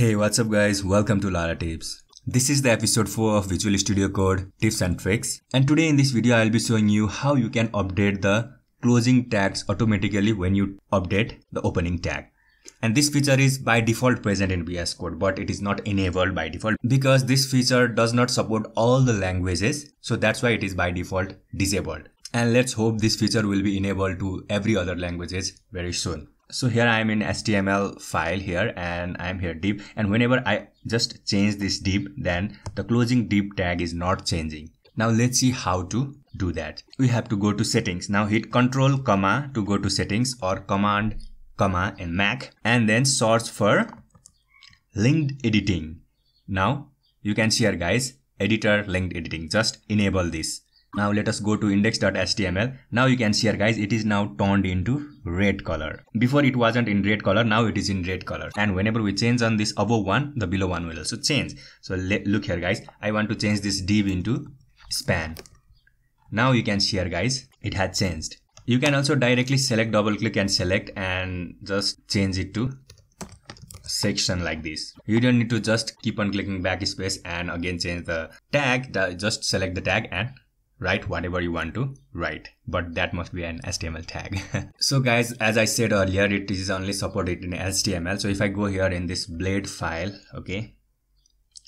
Hey, what's up guys? Welcome to Lara Tips. This is the episode 4 of Visual Studio Code tips and tricks. And today in this video, I'll be showing you how you can update the closing tags automatically when you update the opening tag. And this feature is by default present in VS Code, but it is not enabled by default because this feature does not support all the languages. So that's why it is by default disabled. And let's hope this feature will be enabled to every other languages very soon so here i am in html file here and i'm here deep. and whenever i just change this deep, then the closing deep tag is not changing now let's see how to do that we have to go to settings now hit control comma to go to settings or command comma in mac and then search for linked editing now you can see here guys editor linked editing just enable this now let us go to index.html. Now you can see here guys, it is now turned into red color. Before it wasn't in red color, now it is in red color. And whenever we change on this above one, the below one will also change. So look here guys, I want to change this div into span. Now you can see here guys, it has changed. You can also directly select double click and select and just change it to section like this. You don't need to just keep on clicking backspace and again change the tag, just select the tag and write whatever you want to write but that must be an html tag so guys as i said earlier it is only supported in html so if i go here in this blade file okay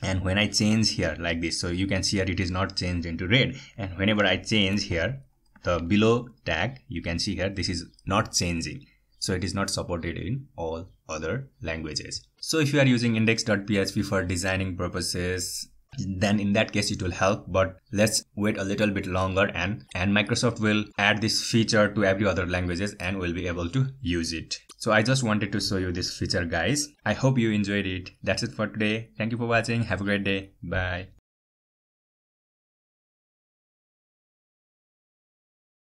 and when i change here like this so you can see here it is not changed into red and whenever i change here the below tag you can see here this is not changing so it is not supported in all other languages so if you are using index.php for designing purposes then in that case it will help but let's wait a little bit longer and and microsoft will add this feature to every other languages and we'll be able to use it so i just wanted to show you this feature guys i hope you enjoyed it that's it for today thank you for watching have a great day bye